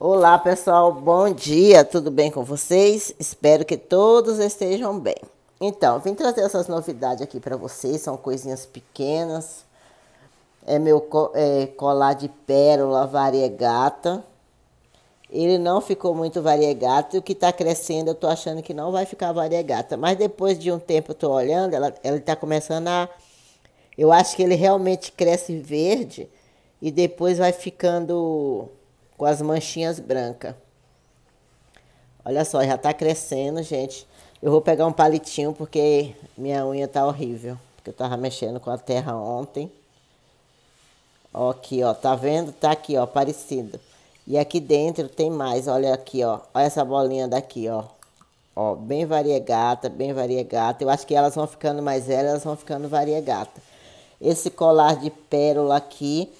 Olá pessoal, bom dia, tudo bem com vocês? Espero que todos estejam bem. Então, vim trazer essas novidades aqui para vocês, são coisinhas pequenas. É meu é, colar de pérola variegata. Ele não ficou muito variegata, e o que está crescendo eu tô achando que não vai ficar variegata. Mas depois de um tempo eu tô olhando, ela, ela tá começando a... Eu acho que ele realmente cresce verde e depois vai ficando com as manchinhas brancas. Olha só, já tá crescendo, gente. Eu vou pegar um palitinho porque minha unha tá horrível. Porque eu tava mexendo com a terra ontem. Ó, aqui, ó. Tá vendo? Tá aqui, ó, parecido. E aqui dentro tem mais. Olha aqui, ó. Olha essa bolinha daqui, ó. Ó, bem variegata, bem variegata. Eu acho que elas vão ficando mais velhas, elas vão ficando variegata. Esse colar de pérola aqui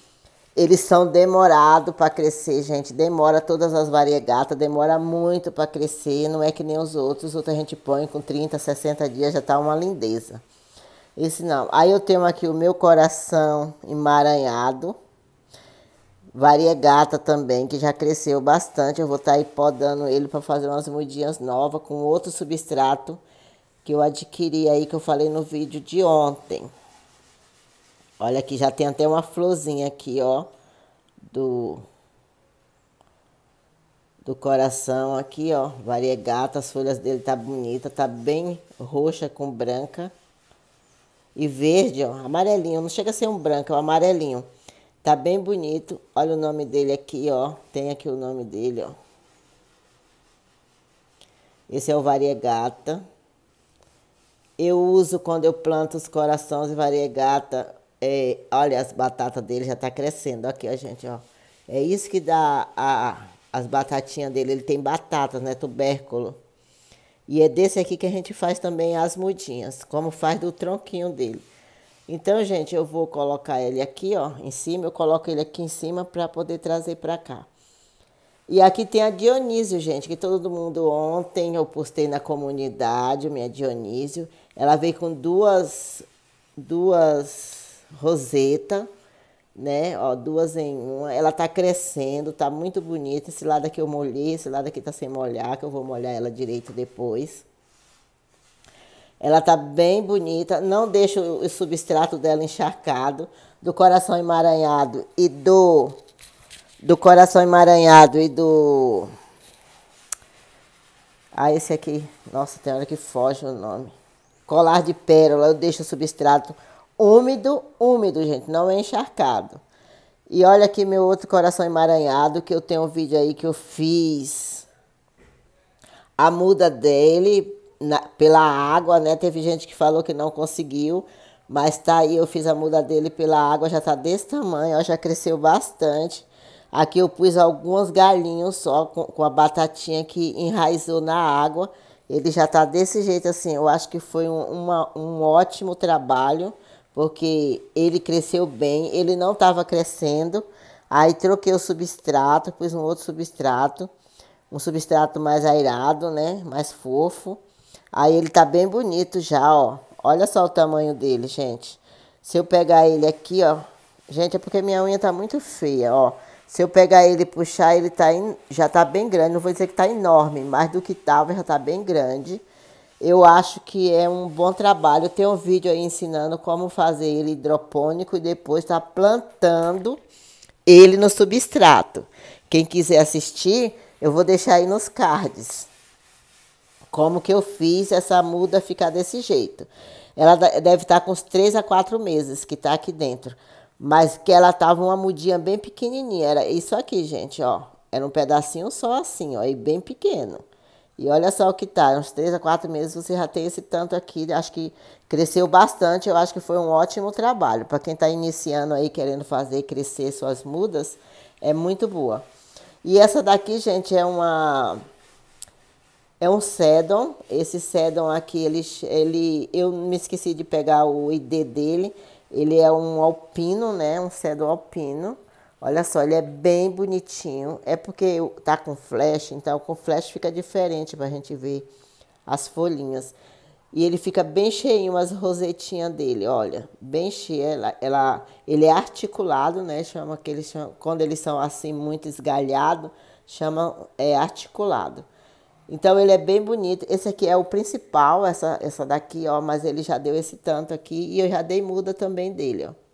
eles são demorados para crescer, gente. Demora todas as variegatas, demora muito para crescer. Não é que nem os outros. Os outros a gente põe com 30, 60 dias, já tá uma lindeza. Esse não. Aí eu tenho aqui o meu coração emaranhado. Variegata também, que já cresceu bastante. Eu vou estar tá aí podando ele para fazer umas mudinhas novas com outro substrato que eu adquiri aí, que eu falei no vídeo de ontem. Olha aqui, já tem até uma florzinha aqui, ó. Do, do coração aqui, ó. Variegata, as folhas dele tá bonita, tá bem roxa com branca. E verde, ó, amarelinho. Não chega a ser um branco, é um amarelinho. Tá bem bonito. Olha o nome dele aqui, ó. Tem aqui o nome dele, ó. Esse é o variegata. Eu uso quando eu planto os corações e variegata é, olha, as batatas dele já tá crescendo. Aqui, ó, gente, ó. É isso que dá a, as batatinhas dele. Ele tem batatas, né? Tubérculo. E é desse aqui que a gente faz também as mudinhas, como faz do tronquinho dele. Então, gente, eu vou colocar ele aqui, ó, em cima. Eu coloco ele aqui em cima para poder trazer para cá. E aqui tem a Dionísio, gente, que todo mundo ontem eu postei na comunidade, minha Dionísio. Ela veio com duas, duas roseta, né? Ó, duas em uma. Ela tá crescendo, tá muito bonita. Esse lado aqui eu molhei, esse lado aqui tá sem molhar, que eu vou molhar ela direito depois. Ela tá bem bonita, não deixa o substrato dela encharcado. Do coração emaranhado e do... Do coração emaranhado e do... Ah, esse aqui, nossa, tem hora que foge o nome. Colar de pérola, eu deixo o substrato úmido, úmido, gente, não é encharcado. E olha aqui meu outro coração emaranhado, que eu tenho um vídeo aí que eu fiz. A muda dele na, pela água, né? Teve gente que falou que não conseguiu, mas tá aí, eu fiz a muda dele pela água, já tá desse tamanho, ó, já cresceu bastante. Aqui eu pus alguns galinhos só com, com a batatinha que enraizou na água. Ele já tá desse jeito assim, eu acho que foi um, uma, um ótimo trabalho porque ele cresceu bem, ele não estava crescendo. Aí troquei o substrato, pus um outro substrato, um substrato mais airado, né? Mais fofo. Aí ele tá bem bonito já, ó. Olha só o tamanho dele, gente. Se eu pegar ele aqui, ó. Gente, é porque minha unha tá muito feia, ó. Se eu pegar ele e puxar, ele tá in... já tá bem grande. Não vou dizer que tá enorme, mas do que tava já tá bem grande. Eu acho que é um bom trabalho. Tem um vídeo aí ensinando como fazer ele hidropônico e depois está plantando ele no substrato. Quem quiser assistir, eu vou deixar aí nos cards como que eu fiz essa muda ficar desse jeito. Ela deve estar tá com uns 3 a 4 meses que está aqui dentro. Mas que ela tava uma mudinha bem pequenininha. Era isso aqui, gente, ó. Era um pedacinho só assim, ó, e bem pequeno. E olha só o que tá, uns três a quatro meses você já tem esse tanto aqui, acho que cresceu bastante, eu acho que foi um ótimo trabalho. Para quem está iniciando aí, querendo fazer crescer suas mudas, é muito boa. E essa daqui, gente, é uma é um sedon. Esse sedon aqui, ele, ele eu me esqueci de pegar o ID dele. Ele é um alpino, né? Um sedon alpino. Olha só, ele é bem bonitinho. É porque tá com flash, então com flash fica diferente para a gente ver as folhinhas. E ele fica bem cheinho, as rosetinhas dele, olha, bem cheio. Ela, ela, ele é articulado, né? Chama que eles chamam, quando eles são assim muito esgalhado, chama é articulado. Então ele é bem bonito. Esse aqui é o principal, essa, essa daqui, ó, mas ele já deu esse tanto aqui e eu já dei muda também dele, ó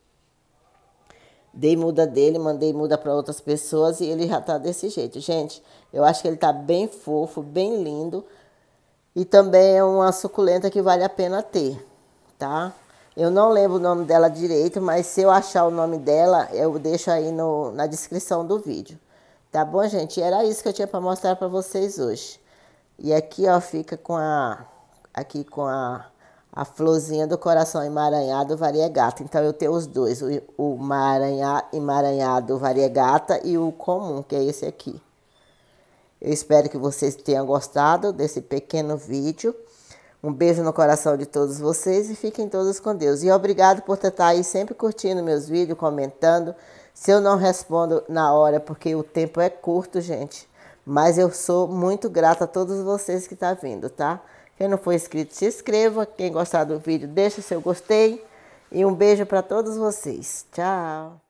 dei muda dele, mandei muda para outras pessoas e ele já está desse jeito. Gente, eu acho que ele está bem fofo, bem lindo e também é uma suculenta que vale a pena ter, tá? Eu não lembro o nome dela direito, mas se eu achar o nome dela, eu deixo aí no, na descrição do vídeo. Tá bom, gente? Era isso que eu tinha para mostrar para vocês hoje. E aqui, ó, fica com a... Aqui com a a florzinha do coração emaranhado variegata. Então eu tenho os dois, o, o maranha, emaranhado variegata e o comum, que é esse aqui. Eu espero que vocês tenham gostado desse pequeno vídeo. Um beijo no coração de todos vocês e fiquem todos com Deus. E obrigado por estar tá aí sempre curtindo meus vídeos, comentando. Se eu não respondo na hora, porque o tempo é curto, gente. Mas eu sou muito grata a todos vocês que estão tá vindo, tá? Quem não for inscrito, se inscreva. Quem gostar do vídeo, deixa seu gostei. E um beijo para todos vocês. Tchau!